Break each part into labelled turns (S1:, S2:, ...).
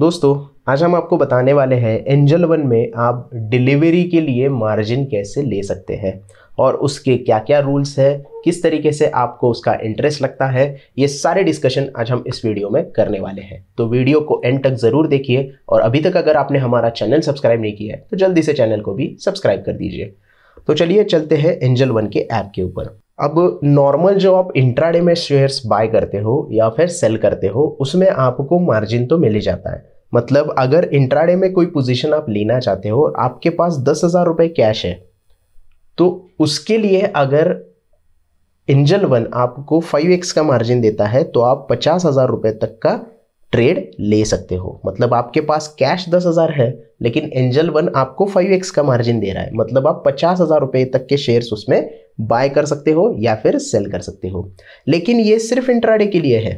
S1: दोस्तों आज हम आपको बताने वाले हैं एंजल वन में आप डिलीवरी के लिए मार्जिन कैसे ले सकते हैं और उसके क्या क्या रूल्स हैं किस तरीके से आपको उसका इंटरेस्ट लगता है ये सारे डिस्कशन आज हम इस वीडियो में करने वाले हैं तो वीडियो को एंड तक ज़रूर देखिए और अभी तक अगर आपने हमारा चैनल सब्सक्राइब नहीं किया है तो जल्दी से चैनल को भी सब्सक्राइब कर दीजिए तो चलिए चलते हैं एंजल वन के ऐप के ऊपर अब नॉर्मल जो आप इंट्राडे में शेयर्स बाय करते हो या फिर सेल करते हो उसमें आपको मार्जिन तो मिल ही जाता है मतलब अगर इंट्राडे में कोई पोजीशन आप लेना चाहते हो और आपके पास दस हज़ार रुपये कैश है तो उसके लिए अगर इंजल वन आपको फाइव एक्स का मार्जिन देता है तो आप पचास हज़ार रुपये तक का ट्रेड ले सकते हो मतलब आपके पास कैश दस हज़ार है लेकिन एंजल वन आपको फाइव एक्स का मार्जिन दे रहा है मतलब आप पचास हज़ार रुपए तक के शेयर्स उसमें बाय कर सकते हो या फिर सेल कर सकते हो लेकिन ये सिर्फ इंट्राडे के लिए है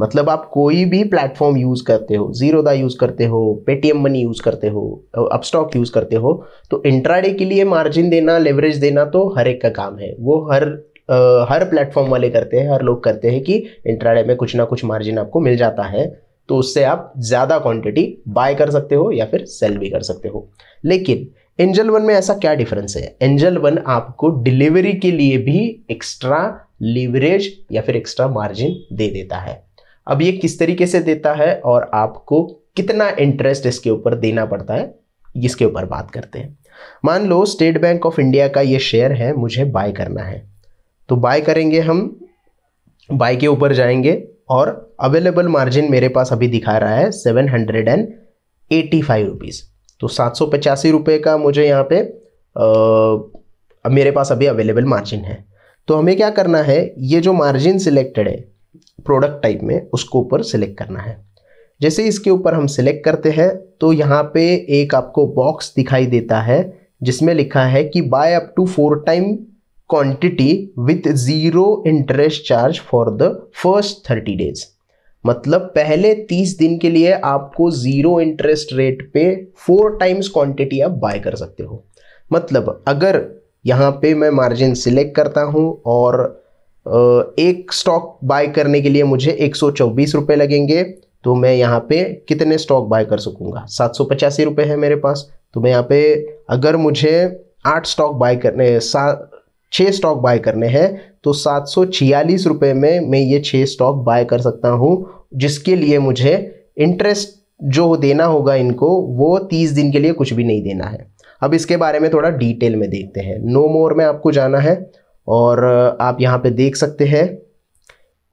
S1: मतलब आप कोई भी प्लेटफॉर्म यूज़ करते हो जीरो यूज़ करते हो पेटीएम मनी यूज़ करते हो अपस्टॉक यूज़ करते हो तो इंट्राडे के लिए मार्जिन देना लेवरेज देना तो हर एक का काम है वो हर आ, हर प्लेटफॉर्म वाले करते हैं हर लोग करते हैं कि इंट्राडे में कुछ ना कुछ मार्जिन आपको मिल जाता है तो उससे आप ज़्यादा क्वांटिटी बाय कर सकते हो या फिर सेल भी कर सकते हो लेकिन एंजल वन में ऐसा क्या डिफरेंस है एंजल वन आपको डिलीवरी के लिए भी एक्स्ट्रा लीवरेज या फिर एक्स्ट्रा मार्जिन दे देता है अब ये किस तरीके से देता है और आपको कितना इंटरेस्ट इसके ऊपर देना पड़ता है इसके ऊपर बात करते हैं मान लो स्टेट बैंक ऑफ इंडिया का ये शेयर है मुझे बाय करना है तो बाय करेंगे हम बाय के ऊपर जाएंगे और अवेलेबल मार्जिन मेरे पास अभी दिखा रहा है seven hundred and eighty five rupees तो सात सौ पचासी रुपये का मुझे यहाँ पे आ, मेरे पास अभी अवेलेबल मार्जिन है तो हमें क्या करना है ये जो मार्जिन सिलेक्टेड है प्रोडक्ट टाइप में उसको ऊपर सिलेक्ट करना है जैसे इसके ऊपर हम सिलेक्ट करते हैं तो यहाँ पे एक आपको बॉक्स दिखाई देता है जिसमें लिखा है कि buy up to four time quantity with zero interest charge for the first thirty days. मतलब पहले तीस दिन के लिए आपको ज़ीरो इंटरेस्ट रेट पे फोर टाइम्स क्वांटिटी आप बाय कर सकते हो मतलब अगर यहाँ पे मैं मार्जिन सिलेक्ट करता हूँ और एक स्टॉक बाय करने के लिए मुझे एक सौ रुपये लगेंगे तो मैं यहाँ पे कितने स्टॉक बाय कर सकूँगा सात सौ पचासी रुपये है मेरे पास तो मैं यहाँ पे अगर मुझे आठ स्टॉक बाय करने सा छः स्टॉक बाय करने हैं तो सात सौ छियालीस रुपये में मैं ये छः स्टॉक बाय कर सकता हूँ जिसके लिए मुझे इंटरेस्ट जो देना होगा इनको वो तीस दिन के लिए कुछ भी नहीं देना है अब इसके बारे में थोड़ा डिटेल में देखते हैं नो मोर में आपको जाना है और आप यहाँ पे देख सकते हैं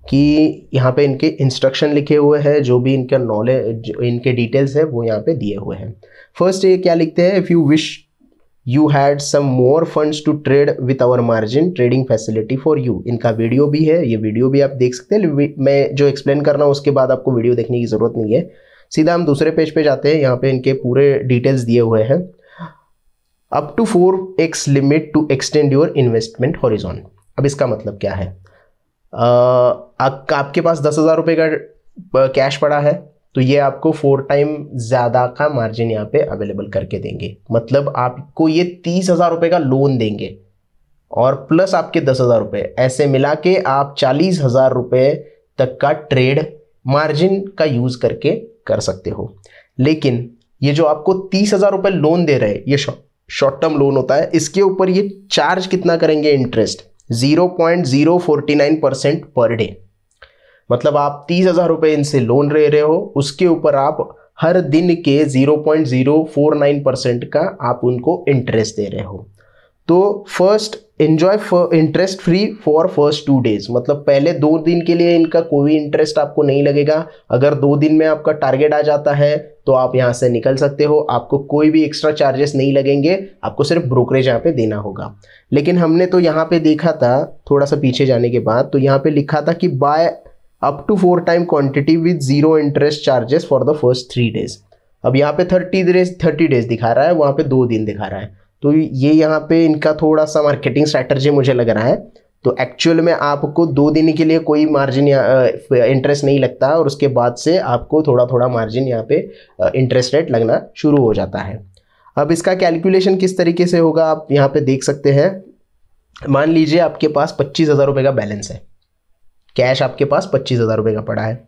S1: कि यहाँ पे इनके इंस्ट्रक्शन लिखे हुए हैं जो भी इनका नॉलेज इनके डिटेल्स है वो यहाँ पे दिए हुए हैं फर्स्ट ये क्या लिखते हैं if you wish you had some more funds to trade with our margin trading facility for you इनका वीडियो भी है ये वीडियो भी आप देख सकते हैं मैं जो एक्सप्लेन कर रहा हूँ उसके बाद आपको वीडियो देखने की ज़रूरत नहीं है सीधा हम दूसरे पेज पे जाते हैं यहाँ पे इनके पूरे डिटेल्स दिए हुए हैं up to four X limit to extend your investment horizon अब इसका मतलब क्या है आ, आ, आपके पास दस हज़ार रुपये का कैश पड़ा है तो ये आपको फोर टाइम ज़्यादा का मार्जिन यहाँ पे अवेलेबल करके देंगे मतलब आपको ये तीस हज़ार रुपये का लोन देंगे और प्लस आपके दस हज़ार रुपये ऐसे मिला के आप चालीस हज़ार रुपये तक का ट्रेड मार्जिन का यूज़ करके कर सकते हो लेकिन ये जो आपको तीस हज़ार रुपये लोन दे रहे हैं ये शॉर्ट टर्म लोन होता है इसके ऊपर ये चार्ज कितना करेंगे interest zero point zero forty nine percent per day मतलब आप तीस हज़ार रुपये इनसे लोन ले रहे हो उसके ऊपर आप हर दिन के 0.049 परसेंट का आप उनको इंटरेस्ट दे रहे हो तो first enjoy interest free for first two days मतलब पहले दो दिन के लिए इनका कोई इंटरेस्ट आपको नहीं लगेगा अगर दो दिन में आपका टारगेट आ जाता है तो आप यहाँ से निकल सकते हो आपको कोई भी एक्स्ट्रा चार्जेस नहीं लगेंगे आपको सिर्फ ब्रोकरेज यहाँ पे देना होगा लेकिन हमने तो यहाँ पे देखा था थोड़ा सा पीछे जाने के बाद तो यहाँ पे लिखा था कि buy up to four time quantity with zero interest charges for the first three days अब यहाँ पे थर्टी डेज थर्टी डेज दिखा रहा है वहाँ पे दो दिन दिखा रहा है तो ये यहाँ पे इनका थोड़ा सा मार्केटिंग स्ट्रैटर्जी मुझे लग रहा है तो एक्चुअल में आपको दो दिन के लिए कोई मार्जिन इंटरेस्ट नहीं लगता और उसके बाद से आपको थोड़ा थोड़ा मार्जिन यहाँ पे इंटरेस्ट रेट लगना शुरू हो जाता है अब इसका कैलकुलेशन किस तरीके से होगा आप यहाँ पे देख सकते हैं मान लीजिए आपके पास पच्चीस हज़ार रुपये का बैलेंस है कैश आपके पास पच्चीस हज़ार रुपये का पड़ा है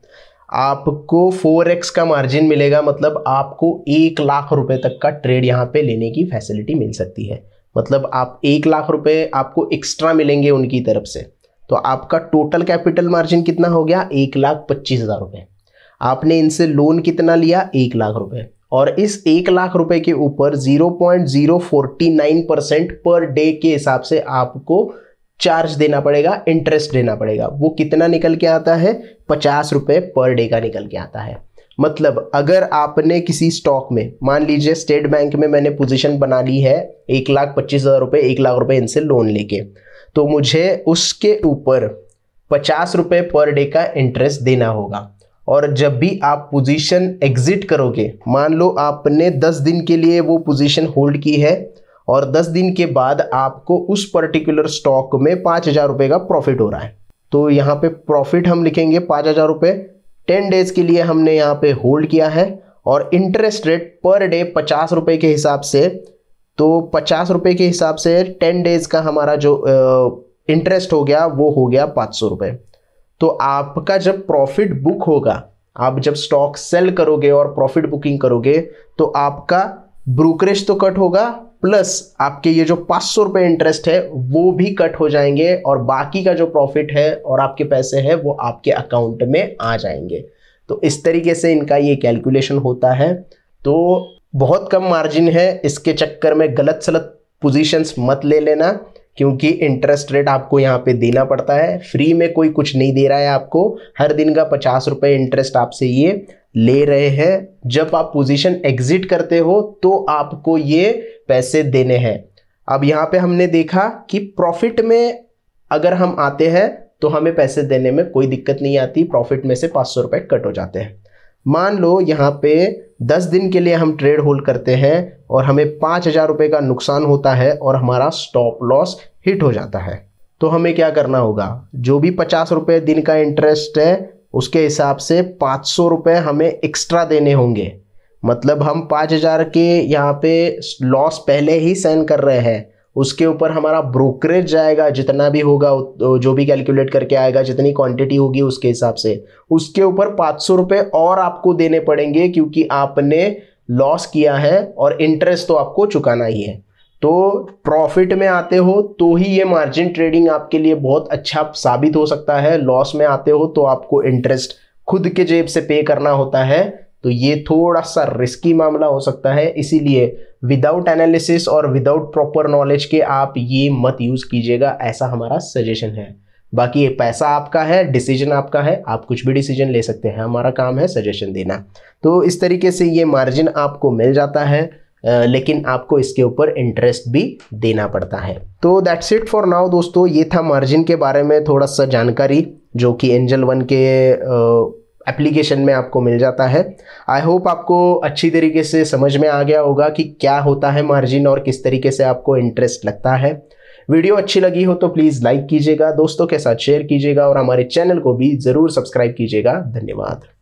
S1: आपको फोर एक्स का मार्जिन मिलेगा मतलब आपको एक लाख रुपए तक का ट्रेड यहाँ पे लेने की फैसिलिटी मिल सकती है मतलब आप एक लाख रुपए आपको एक्स्ट्रा मिलेंगे उनकी तरफ से तो आपका टोटल कैपिटल मार्जिन कितना हो गया एक लाख पच्चीस हज़ार रुपये आपने इनसे लोन कितना लिया एक लाख रुपये और इस एक लाख रुपए के ऊपर zero zero point forty nine percent per day के हिसाब से आपको चार्ज देना पड़ेगा इंटरेस्ट देना पड़ेगा वो कितना निकल के आता है पचास रुपये पर डे का निकल के आता है मतलब अगर आपने किसी स्टॉक में मान लीजिए स्टेट बैंक में मैंने पोजीशन बना ली है एक लाख पच्चीस हज़ार रुपये एक लाख रुपये इनसे लोन लेके तो मुझे उसके ऊपर पचास रुपये पर डे का इंटरेस्ट देना होगा और जब भी आप पोजीशन एग्जिट करोगे मान लो आपने दस दिन के लिए वो पोजीशन होल्ड की है और दस दिन के बाद आपको उस पर्टिकुलर स्टॉक में पाँच हज़ार रुपये का प्रॉफिट हो रहा है तो यहाँ पे प्रॉफिट हम लिखेंगे पाँच हज़ार रुपये टेन डेज़ के लिए हमने यहाँ पे होल्ड किया है और इंटरेस्ट रेट पर डे पचास रुपये के हिसाब से तो पचास रुपये के हिसाब से टेन डेज़ का हमारा जो इंटरेस्ट हो गया वो हो गया पाँच सौ रुपये तो आपका जब प्रॉफिट बुक होगा आप जब स्टॉक सेल करोगे और प्रॉफिट बुकिंग करोगे तो आपका ब्रोकरेज तो कट होगा प्लस आपके ये जो पाँच सौ रुपये इंटरेस्ट है वो भी कट हो जाएंगे और बाकी का जो प्रॉफिट है और आपके पैसे हैं वो आपके अकाउंट में आ जाएंगे तो इस तरीके से इनका ये कैलकुलेशन होता है तो बहुत कम मार्जिन है इसके चक्कर में गलत सलत पोजीशंस मत ले लेना क्योंकि इंटरेस्ट रेट आपको यहाँ पे देना पड़ता है फ्री में कोई कुछ नहीं दे रहा है आपको हर दिन का पचास रुपये इंटरेस्ट आपसे ये ले रहे हैं जब आप पोजीशन एग्जिट करते हो तो आपको ये पैसे देने हैं अब यहाँ पे हमने देखा कि प्रॉफिट में अगर हम आते हैं तो हमें पैसे देने में कोई दिक्कत नहीं आती प्रॉफिट में से पाँच सौ रुपये कट हो जाते हैं मान लो यहाँ पे दस दिन के लिए हम ट्रेड होल्ड करते हैं और हमें पाँच हज़ार रुपये का नुकसान होता है और हमारा स्टॉप लॉस हिट हो जाता है तो हमें क्या करना होगा जो भी पचास रुपये दिन का इंटरेस्ट है उसके हिसाब से पाँच सौ रुपये हमें एक्स्ट्रा देने होंगे मतलब हम पाँच हज़ार के यहाँ पे लॉस पहले ही साइन कर रहे हैं उसके ऊपर हमारा ब्रोकरेज जाएगा जितना भी होगा जो भी कैलकुलेट करके आएगा जितनी क्वांटिटी होगी उसके हिसाब से उसके ऊपर पाँच सौ रुपये और आपको देने पड़ेंगे क्योंकि आपने लॉस किया है और इंटरेस्ट तो आपको चुकाना ही है तो प्रॉफिट में आते हो तो ही ये मार्जिन ट्रेडिंग आपके लिए बहुत अच्छा साबित हो सकता है लॉस में आते हो तो आपको इंटरेस्ट खुद के जेब से पे करना होता है तो ये थोड़ा सा रिस्की मामला हो सकता है इसीलिए विदाउट एनालिसिस और विदाउट प्रॉपर नॉलेज के आप ये मत यूज़ कीजिएगा ऐसा हमारा सजेशन है बाकी ये पैसा आपका है डिसीजन आपका है आप कुछ भी डिसीजन ले सकते हैं हमारा काम है सजेशन देना तो इस तरीके से ये मार्जिन आपको मिल जाता है लेकिन आपको इसके ऊपर इंटरेस्ट भी देना पड़ता है तो दैट्स इट फॉर नाउ दोस्तों ये था मार्जिन के बारे में थोड़ा सा जानकारी जो कि एंजल वन के एप्लीकेशन में आपको मिल जाता है आई होप आपको अच्छी तरीके से समझ में आ गया होगा कि क्या होता है मार्जिन और किस तरीके से आपको इंटरेस्ट लगता है वीडियो अच्छी लगी हो तो प्लीज़ लाइक कीजिएगा दोस्तों के साथ शेयर कीजिएगा और हमारे चैनल को भी ज़रूर सब्सक्राइब कीजिएगा धन्यवाद